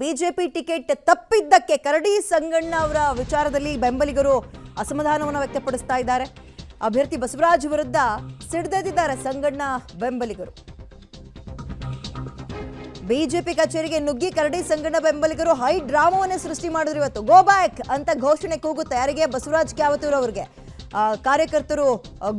BJP ticket ತಪ್ಪಿದ್ದಕ್ಕೆ ಕರಡಿ ಸಂಗಣ್ಣ ಅವರ ವಿಚಾರದಲ್ಲಿ ಬೆಂಬಲಿಗರು ಅಸಮಾಧಾನವನ್ನು ವ್ಯಕ್ತಪಡಿಸ್ತಾ ಇದ್ದಾರೆ ಅಭ್ಯರ್ಥಿ ಬಸವರಾಜ್ ವಿರುದ್ಧ ಸಿಡ್ದೆದಿದ್ದಾರೆ ಸಂಗಣ್ಣ ಬೆಂಬಲಿಗರು ಬಿಜೆಪಿ ಕಚೇರಿಗೆ ನುಗ್ಗಿ ಕರಡಿ ಸಂಗಣ್ಣ ಬೆಂಬಲಿಗರು ಹೈ ಡ್ರಾಮಾವನ್ನು ಸೃಷ್ಟಿ ಮಾಡಿದ್ರು ಇವತ್ತು ಗೋ ಬ್ಯಾಕ್ ಅಂತ ಘೋಷಣೆ ಕೂಗುತ್ತೆ ಯಾರಿಗೆ ಬಸವರಾಜ್ ಕ್ಯಾವತೂರ್ ಅವರಿಗೆ ಕಾರ್ಯಕರ್ತರು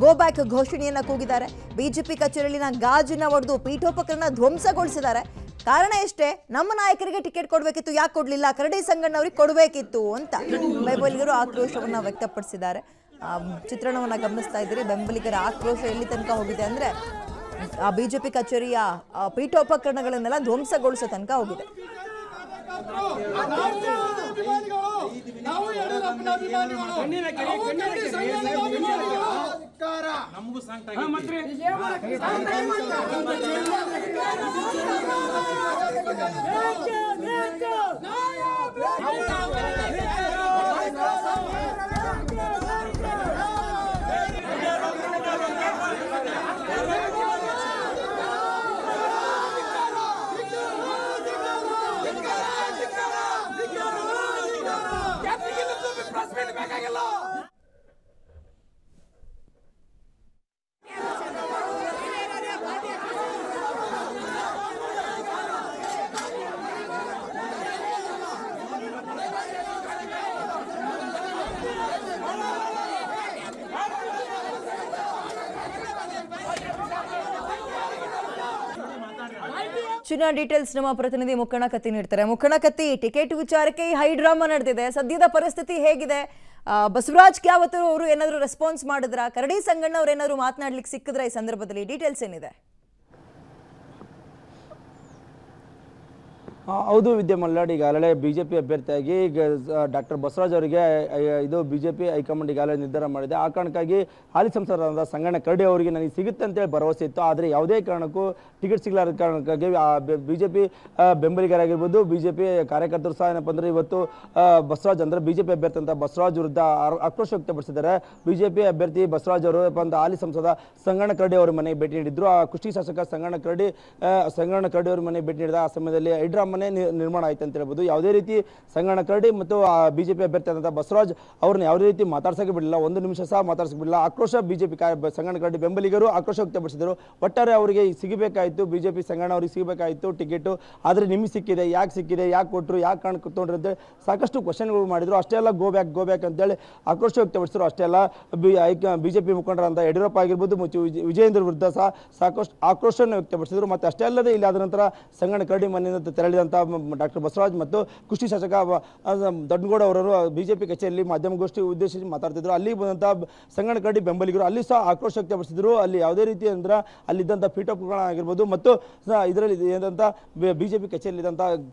ಗೋ ಬ್ಯಾಕ್ ಘೋಷಣೆಯನ್ನ ಕೂಗಿದ್ದಾರೆ ಬಿಜೆಪಿ ಕಚೇರಿಯಲ್ಲಿನ ಗಾಜಿನ ಒಡೆದು ಪೀಠೋಪಕರಣ ಧ್ವಂಸಗೊಳಿಸಿದ್ದಾರೆ ಕಾರಣ ಎಷ್ಟೇ ನಮ್ಮ ನಾಯಕರಿಗೆ ಟಿಕೆಟ್ ಕೊಡಬೇಕಿತ್ತು ಯಾಕೆ ಕೊಡಲಿಲ್ಲ ಕರಡಿ ಸಂಗಣ್ಣವ್ರಿಗೆ ಕೊಡಬೇಕಿತ್ತು ಅಂತ ಬೆಂಬಲಿಗರು ಆಕ್ರೋಶವನ್ನು ವ್ಯಕ್ತಪಡಿಸಿದ್ದಾರೆ ಚಿತ್ರಣವನ್ನು ಗಮನಿಸ್ತಾ ಇದ್ದೀರಿ ಬೆಂಬಲಿಗರ ಆಕ್ರೋಶ ಎಲ್ಲಿ ತನಕ ಹೋಗಿದೆ ಅಂದರೆ ಆ ಬಿಜೆಪಿ ಕಚೇರಿಯ ಪೀಠೋಪಕರಣಗಳನ್ನೆಲ್ಲ ಧ್ವಂಸಗೊಳಿಸೋ ತನಕ ಹೋಗಿದೆ ನಾವು ನಮಸ್ಕಾರ ನಮಗೂ ಬೇಕಾಗಿಲ್ಲ ಚುನಾವಣಾ ಡೀಟೇಲ್ಸ್ ನಮ್ಮ ಪ್ರತಿನಿಧಿ ಮುಖಣ ಕತ್ತಿ ನೀಡ್ತಾರೆ ಮುಕ್ಕಣ ಕತ್ತಿ ಟಿಕೆಟ್ ವಿಚಾರಕ್ಕೆ ಈ ಹೈ ಡ್ರಾಮಾ ನಡೆದಿದೆ ಸದ್ಯದ ಪರಿಸ್ಥಿತಿ ಹೇಗಿದೆ ಬಸವರಾಜ್ ಕ್ಯಾವತ್ ಅವರು ಏನಾದರೂ ರೆಸ್ಪಾನ್ಸ್ ಮಾಡಿದ್ರ ಕರಡಿ ಸಂಗಣ್ಣ ಅವ್ರು ಏನಾದ್ರು ಮಾತನಾಡ್ಲಿಕ್ಕೆ ಸಿಕ್ಕಿದ್ರ ಈ ಸಂದರ್ಭದಲ್ಲಿ ಡೀಟೇಲ್ಸ್ ಏನಿದೆ ಹೌದು ವಿದ್ಯೆ ಮಲ್ನಾಡ್ ಈಗಾಗಲೇ ಬಿಜೆಪಿ ಅಭ್ಯರ್ಥಿಯಾಗಿ ಡಾಕ್ಟರ್ ಬಸವರಾಜ್ ಅವರಿಗೆ ಇದು ಬಿಜೆಪಿ ಹೈಕಮಾಂಡ್ ಈಗಾಗಲೇ ನಿರ್ಧಾರ ಮಾಡಿದೆ ಆ ಕಾರಣಕ್ಕಾಗಿ ಹಾಲಿ ಸಂಸದರಾದ ಸಂಗಣ್ಣ ಕರಡಿ ಅವರಿಗೆ ನನಗೆ ಸಿಗುತ್ತೆ ಅಂತೇಳಿ ಭರವಸೆ ಇತ್ತು ಆದರೆ ಯಾವುದೇ ಕಾರಣಕ್ಕೂ ಟಿಕೆಟ್ ಸಿಗಲಾರದ ಕಾರಣಕ್ಕಾಗಿ ಬಿಜೆಪಿ ಬೆಂಬಲಿಗರಾಗಿರ್ಬೋದು ಬಿಜೆಪಿ ಕಾರ್ಯಕರ್ತರು ಸಹ ಏನಪ್ಪ ಅಂದರೆ ಇವತ್ತು ಬಸವರಾಜ್ ಅಂದರೆ ಬಿಜೆಪಿ ಅಭ್ಯರ್ಥಿ ಅಂತ ಬಸವರಾಜ್ ವಿರುದ್ಧ ಆಕ್ರೋಶ ವ್ಯಕ್ತಪಡಿಸಿದ್ದಾರೆ ಬಿಜೆಪಿ ಅಭ್ಯರ್ಥಿ ಬಸವರಾಜ್ ಅವರು ಬಂದ ಹಾಲಿ ಸಂಸದ ಸಂಗಣ್ಣ ಕರಡಿ ಅವರ ಮನೆಗೆ ಭೇಟಿ ನೀಡಿದ್ರು ಆ ಕುಷ್ಟಿ ಶಾಸಕ ಸಂಗಣ್ಣ ಕರಡಿ ಸಂಗಣ್ಣ ಕರಡಿ ಅವರ ಮನೆಗೆ ಭೇಟಿ ನೀಡಿದ ಆ ಸಮಯದಲ್ಲಿ ಹೈಡ್ರಾಮ ಮನೆ ನಿರ್ಮಾಣ ಆಯ್ತು ಅಂತ ಹೇಳ್ಬೋದು ಯಾವುದೇ ರೀತಿ ಸಂಗಣ ಕರಡಿ ಮತ್ತು ಬಿಜೆಪಿ ಅಭ್ಯರ್ಥಿ ಆದಂಥ ಬಸವರಾಜ್ ಅವ್ರನ್ನ ಯಾವುದೇ ರೀತಿ ಮಾತಾಡ್ಸೋಕೆ ಬಿಡಲಿಲ್ಲ ಒಂದು ನಿಮಿಷ ಸಹ ಮಾತಾಡ್ಸೋಕೆ ಬಿಡಲಿಲ್ಲ ಆಕ್ರೋಶ ಬಿಜೆಪಿ ಸಂಗಣ ಕರಡಿ ಬೆಂಬಲಿಗರು ಆಕ್ರೋಶ ವ್ಯಕ್ತಪಡಿಸಿದರು ಒಟ್ಟಾರೆ ಅವರಿಗೆ ಸಿಗಬೇಕಾಯಿತು ಬಿಜೆಪಿ ಸಂಗಣ ಅವ್ರಿಗೆ ಸಿಗಬೇಕಾಯಿತು ಟಿಕೆಟ್ ಆದರೆ ನಿಮಗೆ ಸಿಕ್ಕಿದೆ ಯಾಕೆ ಸಿಕ್ಕಿದೆ ಯಾಕೆ ಕೊಟ್ಟರು ಯಾಕೆ ಕಾರಣಕ್ಕೆ ತೊಗೊಂಡ್ರು ಅಂತೇಳಿ ಸಾಕಷ್ಟು ಕ್ವಶನ್ಗಳು ಮಾಡಿದ್ರು ಅಷ್ಟೇ ಅಲ್ಲ ಗೋ ಬ್ಯಾಕ್ ಗೋ ಬ್ಯಾಕ್ ಅಂತೇಳಿ ಆಕ್ರೋಶ ವ್ಯಕ್ತಪಡಿಸಿದ್ರು ಅಷ್ಟೇ ಅಲ್ಲ ಬಿ ಜೆ ಪಿ ಯಡಿಯೂರಪ್ಪ ಆಗಿರ್ಬೋದು ವಿಜಯೇಂದ್ರ ವಿರುದ್ಧ ಸಹ ಸಾಕಷ್ಟು ಆಕ್ರೋಶವನ್ನು ವ್ಯಕ್ತಪಡಿಸಿದರು ಮತ್ತೆ ಅಷ್ಟೇ ಅಲ್ಲದೆ ಇಲ್ಲಿ ಆದ ನಂತರ ಸಂಗಣ ಕರಡಿ ಮನೆಯಿಂದ ತೆರಳಿದ ಅಂತ ಡಾಕ್ಟರ್ ಬಸವರಾಜ್ ಮತ್ತು ಕೃಷಿ ಶಾಸಕ ದೊಡ್ಡಗೌಡ ಅವರು ಬಿಜೆಪಿ ಜೆ ಪಿ ಕಚೇರಿಯಲ್ಲಿ ಮಾಧ್ಯಮಗೋಷ್ಠಿ ಉದ್ದೇಶಿಸಿ ಮಾತಾಡ್ತಿದ್ರು ಅಲ್ಲಿ ಬಂದಂಥ ಸಂಗಣಕಡ್ಡಿ ಬೆಂಬಲಿಗರು ಅಲ್ಲಿ ಸಹ ಆಕ್ರೋಶ ವ್ಯಕ್ತಪಡಿಸಿದ್ರು ಅಲ್ಲಿ ಯಾವುದೇ ರೀತಿ ಅಂದ್ರೆ ಅಲ್ಲಿದ್ದಂಥ ಪೀಠೋಪಕರಣಗಳಾಗಿರ್ಬೋದು ಮತ್ತು ಇದರಲ್ಲಿ ಏನಂತ ಬಿಜೆಪಿ ಜೆ ಪಿ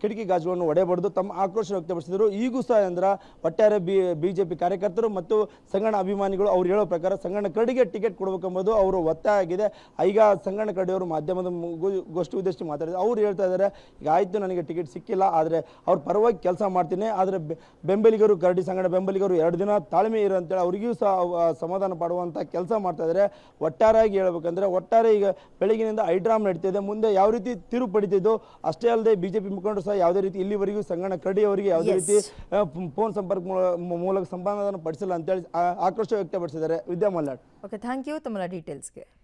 ಕಿಟಕಿ ಗಾಜುಗಳನ್ನು ಒಡೆಯಬಾರ್ದು ತಮ್ಮ ಆಕ್ರೋಶ ವ್ಯಕ್ತಪಡಿಸಿದ್ರು ಈಗೂ ಸಹ ಅಂದ್ರೆ ಒಟ್ಟಾರೆ ಬಿಜೆಪಿ ಕಾರ್ಯಕರ್ತರು ಮತ್ತು ಸಂಗಣ ಅಭಿಮಾನಿಗಳು ಅವ್ರು ಹೇಳೋ ಪ್ರಕಾರ ಸಂಗಣ ಕಡಿಗೆ ಟಿಕೆಟ್ ಕೊಡಬೇಕೆಂಬುದು ಅವರು ಒತ್ತಾಯ ಆಗಿದೆ ಈಗ ಸಂಗಣ ಕಡೆಯವರು ಮಾಧ್ಯಮದ ಗೋಷ್ಠಿ ಉದ್ದೇಶಿಸಿ ಮಾತಾಡಿದ್ರು ಅವ್ರು ಹೇಳ್ತಾ ಇದ್ದಾರೆ ಈಗ ಆಯಿತು ನನಗೆ ಟಿಕೆಟ್ ಸಿಕ್ಕಿಲ್ಲ ಆದರೆ ಅವ್ರು ಪರವಾಗಿ ಕೆಲಸ ಮಾಡ್ತೀನಿ ಆದರೆ ಬೆಂಬಲಿಗರು ಕರಡಿ ಸಂಘಟನೆ ಬೆಂಬಲಿಗರು ಎರಡು ದಿನ ತಾಳ್ಮೆ ಇರೋ ಅಂತೇಳಿ ಅವರಿಗೂ ಸಹ ಸಮಾಧಾನ ಪಡುವಂಥ ಕೆಲಸ ಮಾಡ್ತಾ ಇದ್ದಾರೆ ಒಟ್ಟಾರೆಯಾಗಿ ಹೇಳ್ಬೇಕಂದ್ರೆ ಒಟ್ಟಾರೆ ಈಗ ಬೆಳಗಿನಿಂದ ಐಡ್ರಾಮ್ ನಡೀತಿದೆ ಮುಂದೆ ಯಾವ ರೀತಿ ತಿರು ಪಡಿತಿದ್ದು ಅಷ್ಟೇ ಅಲ್ಲದೆ ಬಿಜೆಪಿ ಮುಖಂಡರು ಸಹ ಯಾವುದೇ ರೀತಿ ಇಲ್ಲಿವರೆಗೂ ಸಂಗಣ ಕರಡಿ ಅವರಿಗೆ ಯಾವುದೇ ರೀತಿ ಫೋನ್ ಸಂಪರ್ಕ ಮೂಲಕ ಸಮಾಧಾನ ಪಡಿಸಿಲ್ಲ ಅಂತೇಳಿ ಆಕ್ರೋಶ ವ್ಯಕ್ತಪಡಿಸಿದ್ದಾರೆ Vidya Mallad okay thank you ತಮ್ಮ ಡೀಟೇಲ್ಸ್ಗೆ